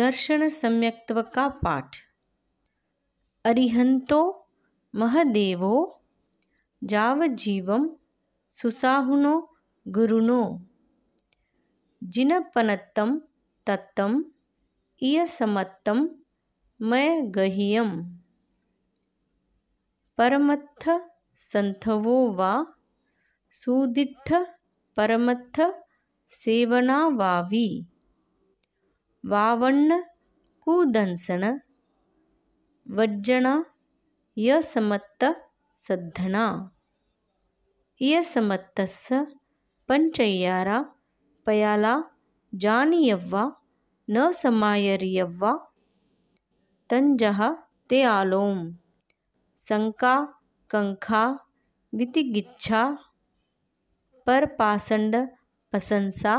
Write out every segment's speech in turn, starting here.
दर्शन सम्यक्त्व का पाठ अरिहंतो महदेवो जाव जीवम सुसाहुनो गुरुनो जिनपनत्तम तत्तम इय समत्तम मय गहियम परमत्थ संथवो वा सुदिठ परमत्थ सेवना वावी वावण कुदंसन वज्जण यसमत्त सद्धना यसमत्तस पंचयारा पयाला जानीयव्वा न समायरियव्वा तंजह ते आलोम संका कंखा वितिगिच्छा परपाषंड पसंसा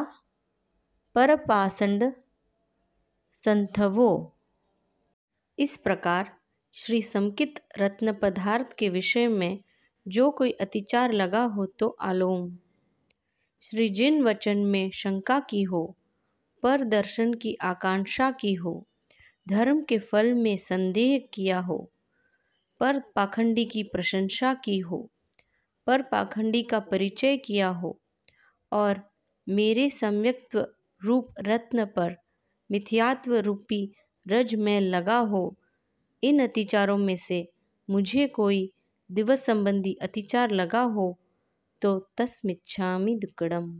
परपाषंड संथवो इस प्रकार श्री समकित रत्न पदार्थ के विषय में जो कोई अतिचार लगा हो तो आलोम श्री जिन वचन में शंका की हो पर दर्शन की आकांक्षा की हो धर्म के फल में संदेह किया हो पर पाखंडी की प्रशंसा की हो पर पाखंडी का परिचय किया हो और मेरे सम्यक्त्व रूप रत्न पर मिथ्यात्व रूपी रज में लगा हो इन अतिचारों में से मुझे कोई दिवस संबंधी अतिचार लगा हो तो तस्मिच्छामि दुक्कड़म